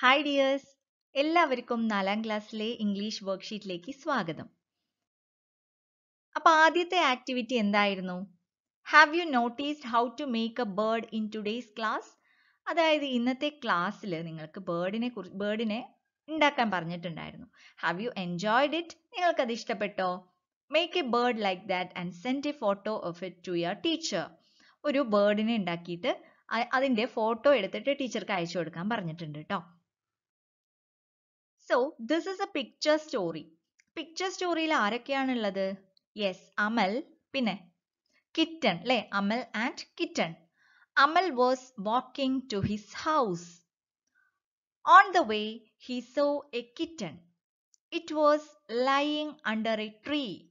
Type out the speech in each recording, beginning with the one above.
Hi dears എല്ലാവർക്കും നാലാം ക്ലാസ്സിലെ ഇംഗ്ലീഷ് വർക്ക്ഷീറ്റിലേക്ക് സ്വാഗതം അപ്പോൾ ആദ്യത്തെ ആക്ടിവിറ്റി എന്തായിരുന്നു have you noticed how to make a bird in today's class അതായത് ഇന്നത്തെ ക്ലാസ്സിൽ നിങ്ങൾക്ക് ബേർഡിനെ കുറിച്ച് ബേർഡിനെ ഉണ്ടാക്കാൻ പറഞ്ഞിട്ടുണ്ടായിരുന്നു ഹാവ് യു എൻജോയ്ഡ് ഇറ്റ് നിങ്ങൾക്കത് ഇഷ്ടപ്പെട്ടോ make a bird like that and send a photo of it to your teacher ഒരു ബേർഡിനെ ഉണ്ടാക്കിയിട്ട് അതിൻ്റെ ഫോട്ടോ എടുത്തിട്ട് ടീച്ചർക്ക് അയച്ചു കൊടുക്കാൻ പറഞ്ഞിട്ടുണ്ട് കേട്ടോ So, this is a picture story. Picture story la arakyan Yes, Amal, pine. Kitten, le, Amal and kitten. Amal was walking to his house. On the way, he saw a kitten. It was lying under a tree.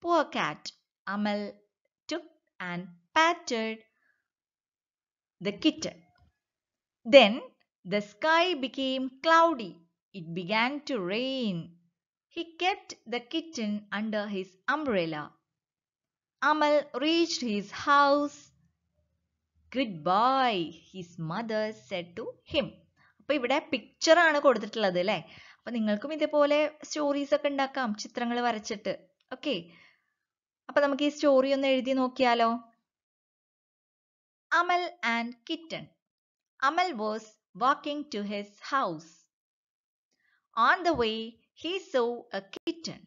Poor cat, Amal took and patted the kitten. Then, the sky became cloudy. It began to rain. He kept the kitten under his umbrella. Amal reached his house. Goodbye, his mother said to him. അപ്പോൾ ഇവിടെ പിക്ചറാണ് കൊടുത്തിട്ടുള്ളത് അല്ലേ അപ്പം നിങ്ങൾക്കും ഇതേപോലെ stories ഒക്കെ ഉണ്ടാക്കാം ചിത്രങ്ങൾ വരച്ചിട്ട് ഓക്കെ അപ്പം നമുക്ക് ഈ സ്റ്റോറി ഒന്ന് എഴുതി നോക്കിയാലോ Amal and kitten Amal was walking to his house On the way, he saw a kitten.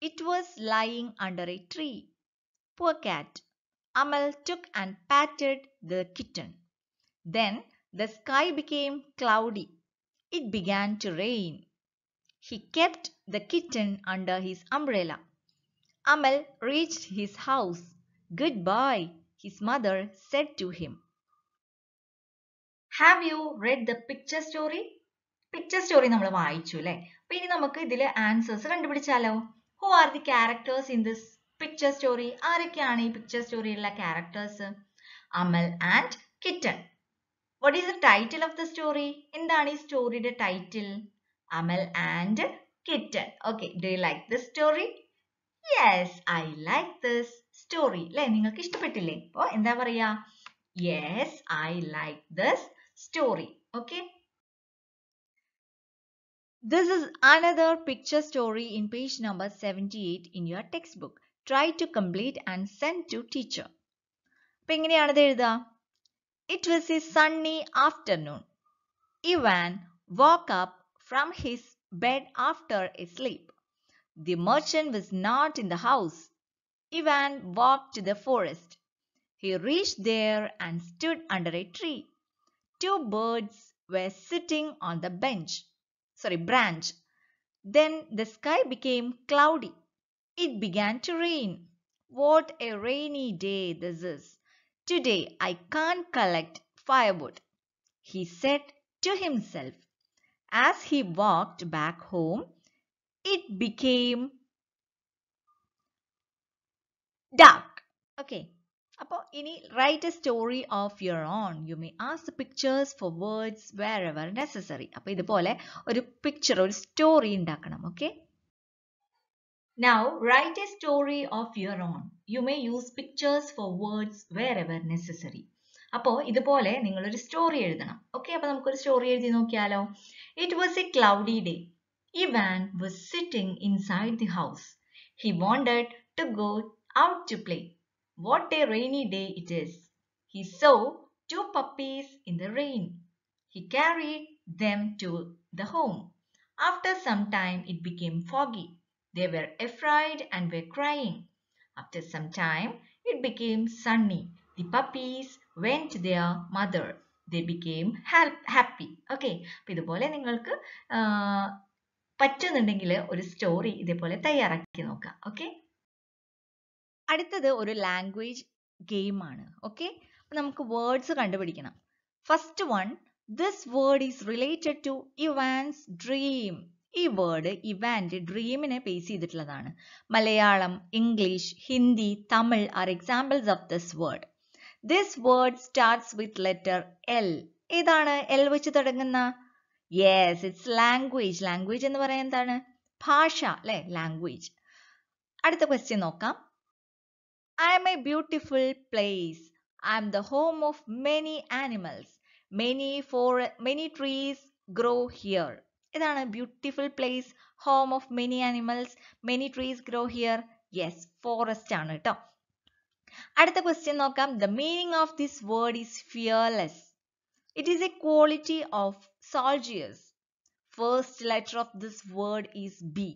It was lying under a tree. Poor cat. Amal took and patted the kitten. Then the sky became cloudy. It began to rain. He kept the kitten under his umbrella. Amal reached his house. Good bye, his mother said to him. Have you read the picture story? Picture story നമ്മൾ വായിച്ചു അല്ലെ അപ്പൊ ഇനി നമുക്ക് ഇതില് answers കണ്ടുപിടിച്ചാലോ who are the characters in this picture story ആരൊക്കെയാണ് ഈ പിക്ചർ സ്റ്റോറിയിലുള്ള characters Amal and kitten what is the title of the story എന്താണ് ഈ സ്റ്റോറിയുടെ title Amal and kitten okay do you like this story yes I like this story അല്ലെ നിങ്ങൾക്ക് ഇഷ്ടപ്പെട്ടില്ലേ അപ്പോ എന്താ പറയാ yes I like this story okay This is another picture story in page number 78 in your textbook. Try to complete and send to teacher. It was a sunny afternoon. Ivan woke up from his bed after a sleep. The merchant was not in the house. Ivan walked to the forest. He reached there and stood under a tree. Two birds were sitting on the bench sorry, branch. Then the sky became cloudy. It began to rain. What a rainy day this is. Today I can't collect firewood, he said to himself. As he walked back home, it became dark. Okay, അപ്പോൾ ഇനി write a story of your own you may use pictures for words wherever necessary അപ്പൊ ഇതുപോലെ ഒരു picture ഒരു story ഉണ്ടാക്കണം okay now write a story of your own you may use pictures for words wherever necessary അപ്പോ ഇതുപോലെ നിങ്ങൾ ഒരു story എഴുതണം ഓക്കെ അപ്പോൾ നമുക്കൊരു സ്റ്റോറി എഴുതി നോക്കിയാലോ it was a cloudy day Ivan was sitting inside the house he wanted to go out to play What a rainy day it is. He saw two puppies in the rain. He carried them to the home. After some time, it became foggy. They were afraid and were crying. After some time, it became sunny. The puppies went to their mother. They became happy. Okay, അപ്പോൾ ഇതുപോലെ നിങ്ങൾക്ക് പറ്റുന്നുണ്ടെങ്കിൽ ഒരു story. ഇതേപോലെ തയ്യാറാക്കി നോക്കാം Okay. അടുത്തത് ഒരു ലാംഗ്വേജ് ഗെയിമാണ് ഓക്കെ നമുക്ക് വേർഡ്സ് കണ്ടുപിടിക്കണം first one this word is related to Ivan's dream ഈ വേർഡ് ഇവാൻ്റെ ഡ്രീമിനെ ബേസ് ചെയ്തിട്ടുള്ളതാണ് Malayalam English Hindi Tamil are examples of this word this word starts with letter L ഏതാണ് എൽ വെച്ച് തുടങ്ങുന്ന യെസ് ഇറ്റ്സ് ലാംഗ്വേജ് ലാംഗ്വേജ് എന്ന് പറയാൻ എന്താണ് ഭാഷ അല്ലെ ലാംഗ്വേജ് അടുത്ത ക്വസ്റ്റ്യൻ നോക്കാം I am a beautiful place. I am the home of many animals. Many for many trees grow here. ഇതാണ് beautiful place home of many animals many trees grow here yes forest ആണ് കേട്ടോ അടുത്ത question നോക്കാം the meaning of this word is fearless it is a quality of soldiers first letter of this word is B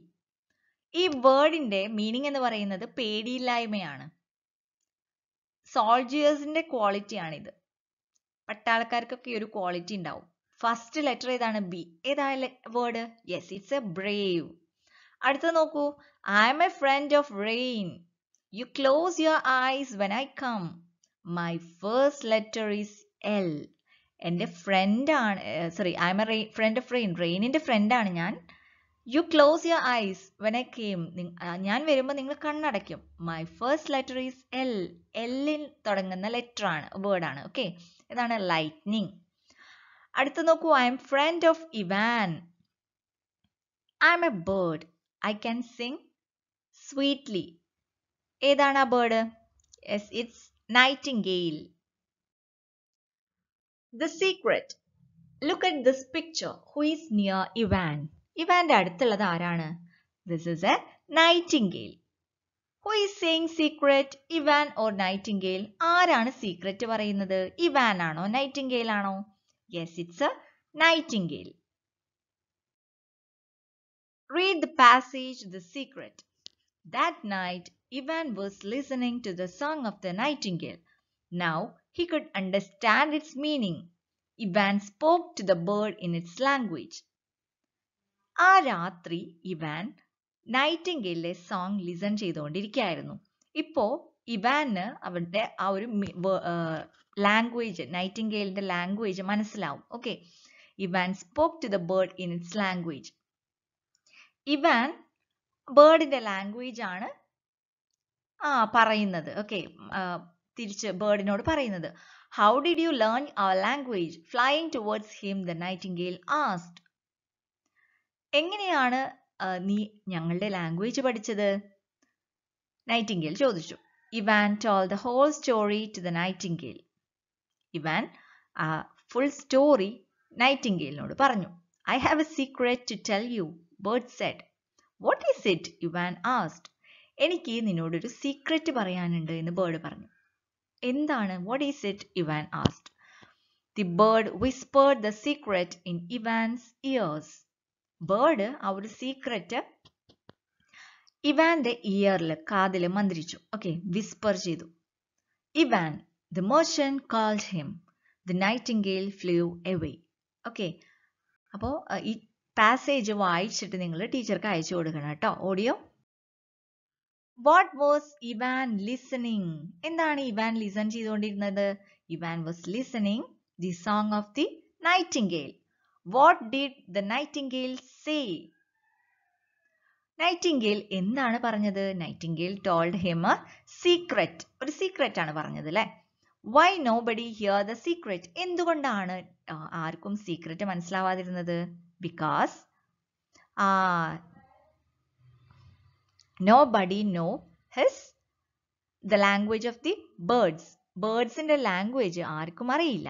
ഈ വേർഡിന്റെ meaning എന്ന് പറയുന്നത് പേടിയില്ലായ്മയാണ് സോൾജിയേഴ്സിന്റെ ക്വാളിറ്റിയാണിത് പട്ടാളക്കാർക്കൊക്കെ ഒരു quality ഉണ്ടാവും ഫസ്റ്റ് ലെറ്റർ ഏതാണ് ബി ഏതാ word yes it's a brave അടുത്ത നോക്കൂ I'm a friend of rain you close your eyes when I come my first letter is L എൻ്റെ ഫ്രണ്ട് ആണ് sorry I'm a friend of rain friend ആണ് ഞാൻ you close your eyes when I came ഞാൻ വരുമ്പോൾ നിങ്ങൾ കണ്ണടയ്ക്കും my first letter is L എല്ലിൽ തുടങ്ങുന്ന ലെറ്റർ ആണ് വേർഡാണ് ഓക്കെ ഇതാണ് ലൈറ്റ്നിങ് അടുത്ത് നോക്കൂ I'm friend of Ivan I'm a bird I can sing sweetly ഏതാണ് ആ bird yes it's nightingale the secret look at this picture who is near Ivan ഇവാന്റെ അടുത്തുള്ളത് ആരാണ് this is a nightingale who is saying secret Ivan or nightingale ആരാണ് secret പറയുന്നത് Ivan ആണോ nightingale ആണോ Yes, it's a nightingale. Read the passage The Secret. That night, Ivan was listening to the song of the nightingale. Now he could understand its meaning. Ivan spoke to the bird in its language. ആ രാത്രി Ivan നൈറ്റിംഗേലിലെ song listen ചെയ്തുകൊണ്ടിരിക്കുകയായിരുന്നു ഇപ്പോ ഇവാന് അവരുടെ ആ ഒരു language നൈറ്റിംഗേലിന്റെ ലാംഗ്വേജ് മനസ്സിലാവും okay Ivan spoke to the bird in its language Ivan ബേർഡിന്റെ ലാംഗ്വേജ് ആണ് ആ പറയുന്നത് ഓക്കെ തിരിച്ച് ബേർഡിനോട് പറയുന്നത് how did you learn our language flying towards him the nightingale asked എങ്ങനെയാണ് നീ ഞങ്ങളുടെ ലാംഗ്വേജ് പഠിച്ചത് നൈറ്റിംഗേൽ ചോദിച്ചു Ivan told the whole story to the nightingale Ivan ആ ഫുൾ സ്റ്റോറി നൈറ്റിംഗേലിനോട് പറഞ്ഞു I have a secret to tell you bird said what is it Ivan asked എനിക്ക് നിന്നോടൊരു സീക്രറ്റ് പറയാനുണ്ട് എന്ന് ബേർഡ് പറഞ്ഞു എന്താണ് what is it Ivan asked the bird whispered the secret in Ivan's ears bird ആ ഒരു സീക്രറ്റ് ഇവാന്റെ ഇയറിൽ കാതിൽ മന്ത്രിച്ചു ഓക്കെ വിസ്പർ ചെയ്തു Ivan the motion called him the nightingale flew away okay അപ്പോ ഈ പാസേജ് വായിച്ചിട്ട് നിങ്ങൾ ടീച്ചർക്ക് അയച്ചു കൊടുക്കണം കേട്ടോ audio what was Ivan listening എന്താണ് ഇവാൻ ലിസൺ ചെയ്തുകൊണ്ടിരുന്നത് Ivan was listening the song of the nightingale what did the nightingale say nightingale എന്താണ് പറഞ്ഞത് nightingale told him a secret ഒരു സീക്രറ്റ് ആണ് പറഞ്ഞത് അല്ലേ why nobody hear the secret എന്തുകൊണ്ടാണ് ആർക്കും സീക്രറ്റ് മനസ്സിലാവാതിരുന്നത് because nobody know his the language of the birds ബേർഡ്സിന്റെ ലാംഗ്വേജ് ആർക്കും അറിയില്ല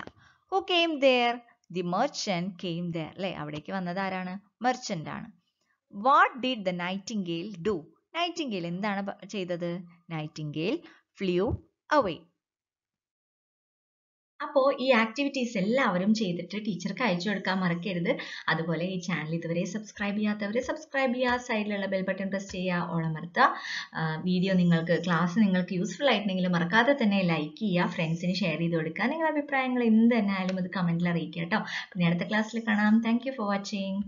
who came there the merchant came there അല്ലെ അവിടേക്ക് വന്നത് ആരാണ് മെർച്ചൻ്റ് ആണ് what did the nightingale do nightingale എന്താണ് ചെയ്തത് നൈറ്റിംഗെയിൽ ഫ്ലൂ അവേ അപ്പോൾ ഈ ആക്ടിവിറ്റീസ് എല്ലാവരും ചെയ്തിട്ട് ടീച്ചർക്ക് അയച്ചു കൊടുക്കാൻ മറക്കരുത് അതുപോലെ ഈ ചാനൽ ഇതുവരെ സബ്സ്ക്രൈബ് ചെയ്യാത്തവർ സബ്സ്ക്രൈബ് ചെയ്യുക സൈഡിലുള്ള ബെൽ ബട്ടൺ പ്രസ് ചെയ്യുക ഓളമർത്തുക വീഡിയോ നിങ്ങൾക്ക് ക്ലാസ് നിങ്ങൾക്ക് യൂസ്ഫുൾ ആയിട്ടുണ്ടെങ്കിൽ മറക്കാതെ തന്നെ ലൈക്ക് ചെയ്യുക ഫ്രണ്ട്സിന് ഷെയർ ചെയ്ത് കൊടുക്കുക നിങ്ങളുടെ അഭിപ്രായങ്ങൾ എന്ത് തന്നെ ആയാലും അത് കമൻറ്റിൽ അറിയിക്കുക കേട്ടോ പിന്നെ അടുത്ത ക്ലാസ്സിൽ കാണാം താങ്ക് ഫോർ വാച്ചിങ്